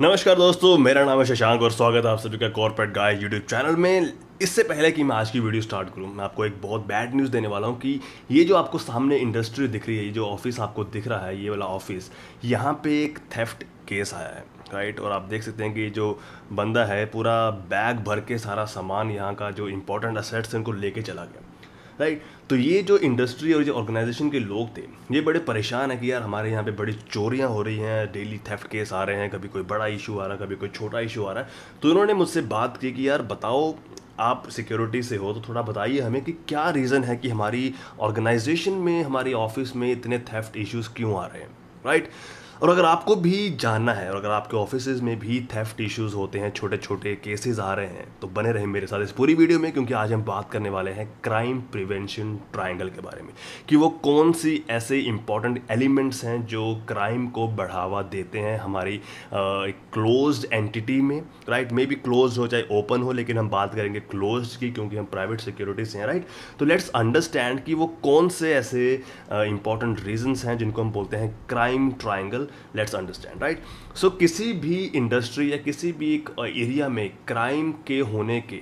नमस्कार दोस्तों मेरा नाम है शशांक और स्वागत है आप सभी का कॉर्पोरेट गाय यूट्यूब चैनल में इससे पहले कि मैं आज की वीडियो स्टार्ट करूं मैं आपको एक बहुत बैड न्यूज़ देने वाला हूं कि ये जो आपको सामने इंडस्ट्री दिख रही है ये जो ऑफिस आपको दिख रहा है ये वाला ऑफिस यहाँ पे एक थेफ्ट केस आया है राइट और आप देख सकते हैं कि जो बंदा है पूरा बैग भर के सारा सामान यहाँ का जो इंपॉर्टेंट असेट्स हैं उनको लेके चला गया राइट तो ये जो इंडस्ट्री और जो ऑर्गेनाइजेशन के लोग थे ये बड़े परेशान हैं कि यार हमारे यहाँ पे बड़ी चोरियाँ हो रही हैं डेली थेफ्ट केस आ रहे हैं कभी कोई बड़ा इशू आ रहा है कभी कोई छोटा इशू आ रहा है तो इन्होंने मुझसे बात की कि यार बताओ आप सिक्योरिटी से हो तो थोड़ा बताइए हमें कि क्या रीज़न है कि हमारी ऑर्गेनाइजेशन में हमारी ऑफिस में इतने थेफ्ट इश्यूज़ क्यों आ रहे हैं राइट right? और अगर आपको भी जानना है और अगर आपके ऑफिस में भी थेफ्ट इश्यूज़ होते हैं छोटे छोटे केसेस आ रहे हैं तो बने रहे मेरे साथ इस पूरी वीडियो में क्योंकि आज हम बात करने वाले हैं क्राइम प्रिवेंशन ट्राइंगल के बारे में कि वो कौन सी ऐसे इंपॉर्टेंट एलिमेंट्स हैं जो क्राइम को बढ़ावा देते हैं हमारी क्लोज एंटिटी में राइट मे बी क्लोज हो चाहे ओपन हो लेकिन हम बात करेंगे क्लोज की क्योंकि हम प्राइवेट सिक्योरिटीज हैं राइट तो लेट्स अंडरस्टैंड कि वो कौन से ऐसे इंपॉर्टेंट रीजन्स हैं जिनको हम बोलते हैं crime triangle let's understand right so किसी भी इंडस्ट्री या किसी भी एक एरिया uh, में क्राइम के होने के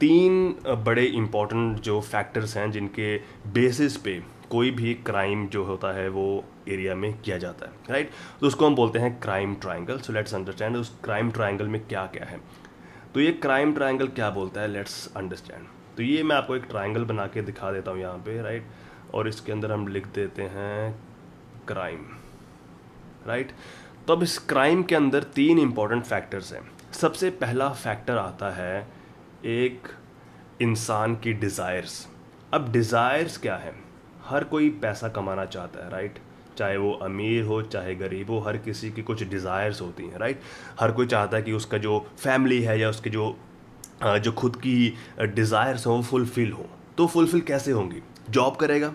तीन uh, बड़े इंपॉर्टेंट जो फैक्टर्स हैं जिनके बेसिस पे कोई भी क्राइम जो होता है वो एरिया में किया जाता है राइट right? तो उसको हम बोलते हैं crime triangle so let's understand उस क्राइम ट्राइंगल में क्या क्या है तो ये क्राइम ट्राइंगल क्या बोलता है लेट्स अंडरस्टैंड तो ये मैं आपको एक ट्राइंगल बना के दिखा देता हूँ यहाँ पे राइट right? और इसके अंदर हम लिख देते हैं क्राइम राइट तो अब इस क्राइम के अंदर तीन इम्पॉर्टेंट फैक्टर्स हैं सबसे पहला फैक्टर आता है एक इंसान की डिज़ायर्स अब डिज़ायर्स क्या है हर कोई पैसा कमाना चाहता है राइट चाहे वो अमीर हो चाहे गरीब हो हर किसी की कुछ डिज़ायर्स होती हैं राइट हर कोई चाहता है कि उसका जो फैमिली है या उसके जो जो खुद की डिज़ायर्स हों वो फुलफ़िल हों तो फुलफ़िल कैसे होंगी जॉब करेगा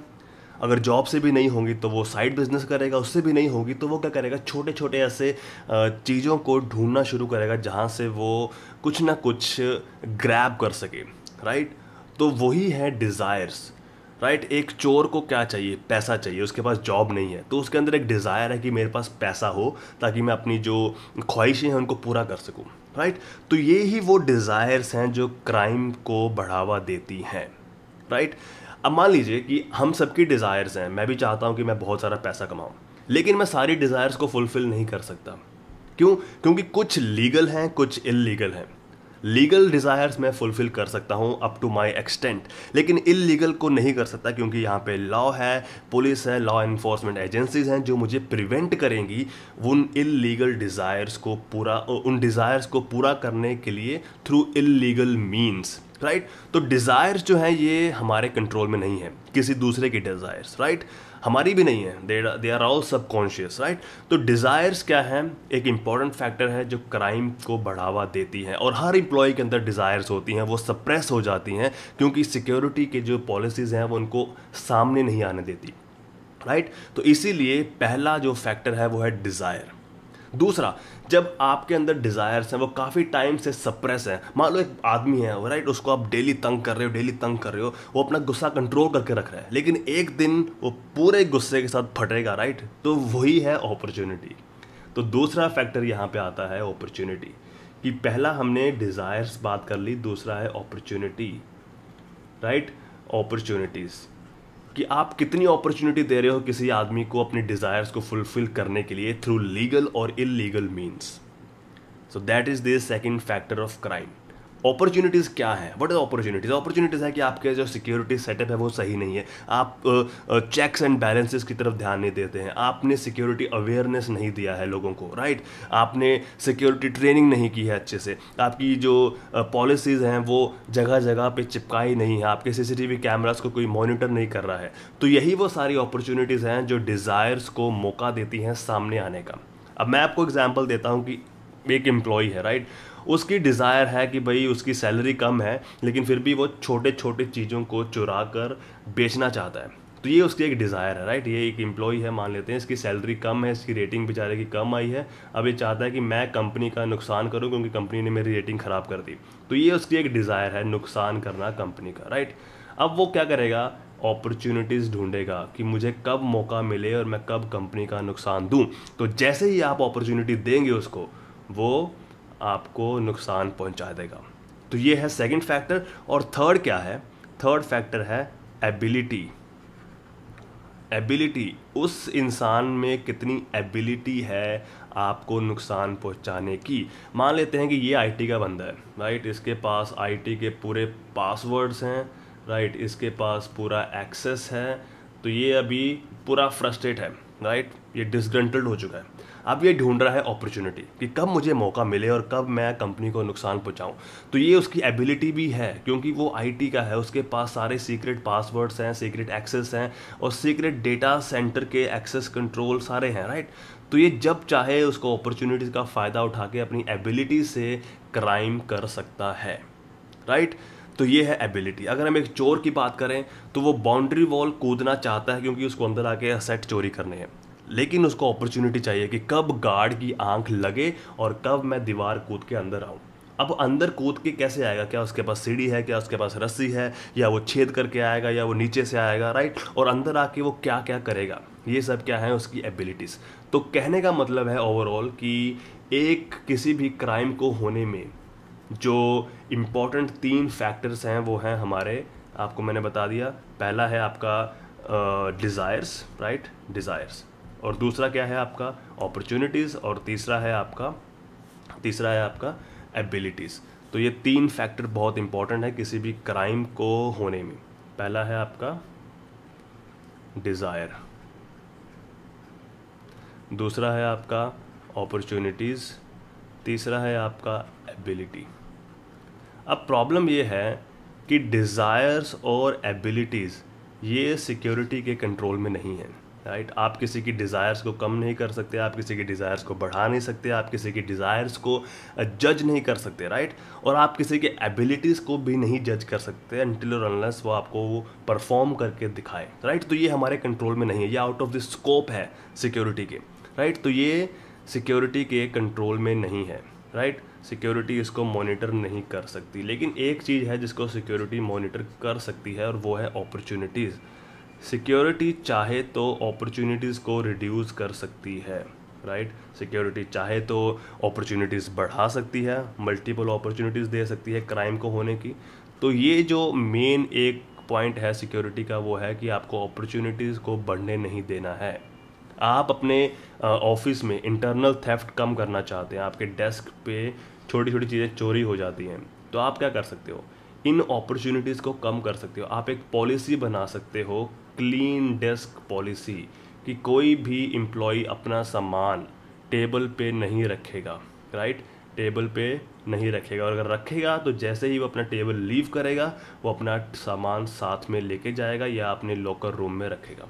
अगर जॉब से भी नहीं होंगी तो वो साइड बिजनेस करेगा उससे भी नहीं होगी तो वो क्या करेगा छोटे छोटे ऐसे चीज़ों को ढूंढना शुरू करेगा जहाँ से वो कुछ ना कुछ ग्रैब कर सके राइट तो वही है डिज़ायर्स राइट एक चोर को क्या चाहिए पैसा चाहिए उसके पास जॉब नहीं है तो उसके अंदर एक डिज़ायर है कि मेरे पास पैसा हो ताकि मैं अपनी जो ख्वाहिशें हैं उनको पूरा कर सकूं राइट तो ये ही वो डिज़ायर्स हैं जो क्राइम को बढ़ावा देती हैं राइट right? अब मान लीजिए कि हम सबकी डिज़ायर्स हैं मैं भी चाहता हूँ कि मैं बहुत सारा पैसा कमाऊँ लेकिन मैं सारी डिज़ायर्स को फुलफ़िल नहीं कर सकता क्यों क्योंकि कुछ लीगल हैं कुछ इलीगल हैं लीगल डिज़ायर्स मैं फुलफ़िल कर सकता हूँ अप टू माई एक्सटेंट लेकिन इलीगल को नहीं कर सकता क्योंकि यहाँ पे लॉ है पुलिस है लॉ इन्फोर्समेंट एजेंसीज हैं जो मुझे प्रिवेंट करेंगी उन इलीगल डिज़ायर्स को पूरा उन डिज़ायर्स को पूरा करने के लिए थ्रू इलीगल मीन्स राइट तो डिज़ायर्स जो हैं ये हमारे कंट्रोल में नहीं है किसी दूसरे की डिज़ायर्स राइट हमारी भी नहीं है they are all subconscious right तो डिज़ायर्स क्या है एक इम्पॉर्टेंट फैक्टर है जो क्राइम को बढ़ावा देती है और हर इम्प्लॉय के अंदर डिज़ायर्स होती हैं वो सप्रेस हो जाती हैं क्योंकि सिक्योरिटी के जो पॉलिसीज़ हैं वो उनको सामने नहीं आने देती राइट right? तो इसीलिए पहला जो फैक्टर है वो है डिज़ायर दूसरा जब आपके अंदर डिज़ायर्स हैं वो काफ़ी टाइम से सप्रेस हैं मान लो एक आदमी है राइट उसको आप डेली तंग कर रहे हो डेली तंग कर रहे हो वो अपना गुस्सा कंट्रोल करके रख रहा है लेकिन एक दिन वो पूरे गुस्से के साथ फटेगा राइट तो वही है अपॉर्चुनिटी तो दूसरा फैक्टर यहाँ पे आता है अपॉर्चुनिटी कि पहला हमने डिज़ायर्स बात कर ली दूसरा है अपॉर्चुनिटी राइट अपॉर्चुनिटीज़ कि आप कितनी अपॉर्चुनिटी दे रहे हो किसी आदमी को अपने डिज़ायर्स को फुलफिल करने के लिए थ्रू लीगल और illegal means so that is the second factor of crime opportunities क्या है वट इज़ अपॉर्चुनिटीज़ अपॉर्चुनिटीज़ है कि आपके जो सिक्योरिटी सेटअप है वो सही नहीं है आप चेक्स एंड बैलेंसेस की तरफ ध्यान नहीं देते हैं आपने सिक्योरिटी अवेयरनेस नहीं दिया है लोगों को राइट right? आपने सिक्योरिटी ट्रेनिंग नहीं की है अच्छे से आपकी जो पॉलिसीज़ uh, हैं वो जगह जगह पर चिपकाई नहीं है आपके सीसीटीवी कैमरास को कोई मॉनिटर नहीं कर रहा है तो यही वो सारी अपॉर्चुनिटीज़ हैं जो डिज़ायर्स को मौका देती हैं सामने आने का अब मैं आपको एग्जाम्पल देता हूँ कि एक एम्प्लॉय है राइट right? उसकी डिज़ायर है कि भाई उसकी सैलरी कम है लेकिन फिर भी वो छोटे छोटे चीज़ों को चुरा कर बेचना चाहता है तो ये उसकी एक डिज़ायर है राइट ये एक एम्प्लॉई है मान लेते हैं इसकी सैलरी कम है इसकी रेटिंग बेचारे की कम आई है अब ये चाहता है कि मैं कंपनी का नुकसान करूँ क्योंकि कंपनी ने मेरी रेटिंग ख़राब कर दी तो ये उसकी एक डिज़ायर है नुकसान करना कंपनी का राइट अब वो क्या करेगा अपॉर्चुनिटीज़ ढूंढेगा कि मुझे कब मौका मिले और मैं कब कंपनी का नुकसान दूँ तो जैसे ही आप अपॉर्चुनिटी देंगे उसको वो आपको नुकसान पहुंचा देगा तो ये है सेकंड फैक्टर और थर्ड क्या है थर्ड फैक्टर है एबिलिटी एबिलिटी उस इंसान में कितनी एबिलिटी है आपको नुकसान पहुंचाने की मान लेते हैं कि ये आईटी का बंदा है राइट इसके पास आईटी के पूरे पासवर्ड्स हैं राइट इसके पास पूरा एक्सेस है तो ये अभी पूरा फ्रस्ट्रेट है राइट ये डिसग्रंटल्ड हो चुका है अब ये ढूंढ रहा है अपॉर्चुनिटी कि कब मुझे मौका मिले और कब मैं कंपनी को नुकसान पहुंचाऊं तो ये उसकी एबिलिटी भी है क्योंकि वो आईटी का है उसके पास सारे सीक्रेट पासवर्ड्स हैं सीक्रेट एक्सेस हैं और सीक्रेट डेटा सेंटर के एक्सेस कंट्रोल सारे हैं राइट तो ये जब चाहे उसको अपॉर्चुनिटीज़ का फ़ायदा उठा के अपनी एबिलिटी से क्राइम कर सकता है राइट right? तो ये है एबिलिटी अगर हम एक चोर की बात करें तो वो बाउंड्री वॉल कूदना चाहता है क्योंकि उसको अंदर आके सेट चोरी करने हैं लेकिन उसको अपॉर्चुनिटी चाहिए कि कब गार्ड की आंख लगे और कब मैं दीवार कूद के अंदर आऊँ अब अंदर कूद के कैसे आएगा क्या उसके पास सीढ़ी है क्या उसके पास रस्सी है या वो छेद करके आएगा या वो नीचे से आएगा राइट और अंदर आके वो क्या क्या करेगा ये सब क्या है उसकी एबिलिटीज़ तो कहने का मतलब है ओवरऑल कि एक किसी भी क्राइम को होने में जो इम्पोर्टेंट तीन फैक्टर्स हैं वो हैं हमारे आपको मैंने बता दिया पहला है आपका डिज़ायर्स राइट डिज़ायर्स और दूसरा क्या है आपका अपॉर्चुनिटीज़ और तीसरा है आपका तीसरा है आपका एबिलिटीज़ तो ये तीन फैक्टर बहुत इंपॉर्टेंट है किसी भी क्राइम को होने में पहला है आपका डिज़ायर दूसरा है आपका अपॉर्चुनिटीज़ तीसरा है आपका एबिलिटी अब प्रॉब्लम ये है कि डिज़ायर्स और एबिलिटीज़ ये सिक्योरिटी के कंट्रोल में नहीं है राइट आप किसी की डिज़ायर्स को कम नहीं कर सकते आप किसी की डिज़ायर्स को बढ़ा नहीं सकते आप किसी की डिज़ायर्स को जज नहीं कर सकते राइट और आप किसी के एबिलिटीज़ को भी नहीं जज कर सकते अनटिल और अनलेस वो आपको वो परफॉर्म करके दिखाए राइट तो ये हमारे कंट्रोल में नहीं है ये आउट ऑफ द स्कोप है सिक्योरिटी के राइट तो ये सिक्योरिटी के कंट्रोल में नहीं है राइट सिक्योरिटी इसको मॉनिटर नहीं कर सकती लेकिन एक चीज़ है जिसको सिक्योरिटी मॉनिटर कर सकती है और वो है अपॉर्चुनिटीज़ सिक्योरिटी चाहे तो अपॉर्चुनिटीज़ को रिड्यूस कर सकती है राइट right? सिक्योरिटी चाहे तो अपॉर्चुनिटीज़ बढ़ा सकती है मल्टीपल अपॉर्चुनिटीज़ दे सकती है क्राइम को होने की तो ये जो मेन एक पॉइंट है सिक्योरिटी का वो है कि आपको अपॉर्चुनिटीज़ को बढ़ने नहीं देना है आप अपने ऑफिस में इंटरनल थेफ्ट कम करना चाहते हैं आपके डेस्क पे छोटी छोटी चीज़ें चोरी हो जाती हैं तो आप क्या कर सकते हो इन अपॉर्चुनिटीज़ को कम कर सकते हो आप एक पॉलिसी बना सकते हो क्लीन डेस्क पॉलिसी कि कोई भी एम्प्लॉय अपना सामान टेबल पे नहीं रखेगा राइट टेबल पे नहीं रखेगा और अगर रखेगा तो जैसे ही वो अपना टेबल लीव करेगा वो अपना सामान साथ में लेके जाएगा या अपने लॉकर रूम में रखेगा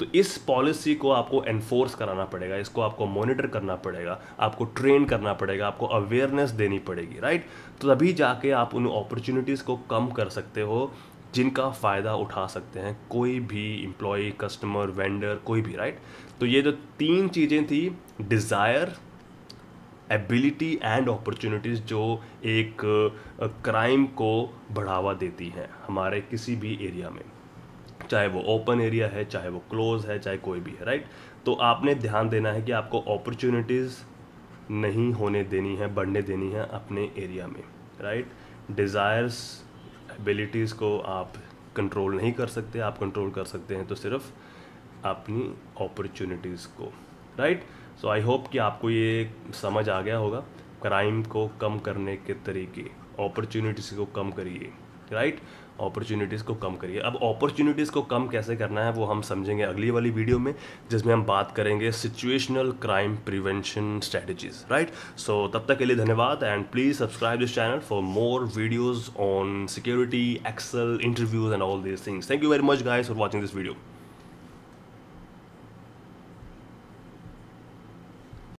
तो इस पॉलिसी को आपको एनफोर्स कराना पड़ेगा इसको आपको मॉनिटर करना पड़ेगा आपको ट्रेन करना पड़ेगा आपको अवेयरनेस देनी पड़ेगी राइट तो तभी जाके आप उन अपॉर्चुनिटीज़ को कम कर सकते हो जिनका फ़ायदा उठा सकते हैं कोई भी एम्प्लॉई कस्टमर वेंडर कोई भी राइट तो ये जो तीन चीज़ें थी डिज़ायर एबिलिटी एंड अपॉर्चुनिटीज़ जो एक क्राइम को बढ़ावा देती हैं हमारे किसी भी एरिया में चाहे वो ओपन एरिया है चाहे वो क्लोज है चाहे कोई भी है राइट तो आपने ध्यान देना है कि आपको अपॉर्चुनिटीज़ नहीं होने देनी है बढ़ने देनी है अपने एरिया में राइट डिज़ायर्स एबिलिटीज़ को आप कंट्रोल नहीं कर सकते आप कंट्रोल कर सकते हैं तो सिर्फ अपनी अपॉर्चुनिटीज़ को राइट सो आई होप कि आपको ये समझ आ गया होगा क्राइम को कम करने के तरीके अपॉर्चुनिटीज़ को कम करिए राइट right? अपॉर्चुनिटीज़ को कम करिए अब अपॉर्चुनिटीज़ को कम कैसे करना है वो हम समझेंगे अगली वाली वीडियो में जिसमें हम बात करेंगे situational crime prevention strategies right so तब तक के लिए धन्यवाद and please subscribe this channel for more videos on security excel interviews and all this things thank you very much guys for watching this video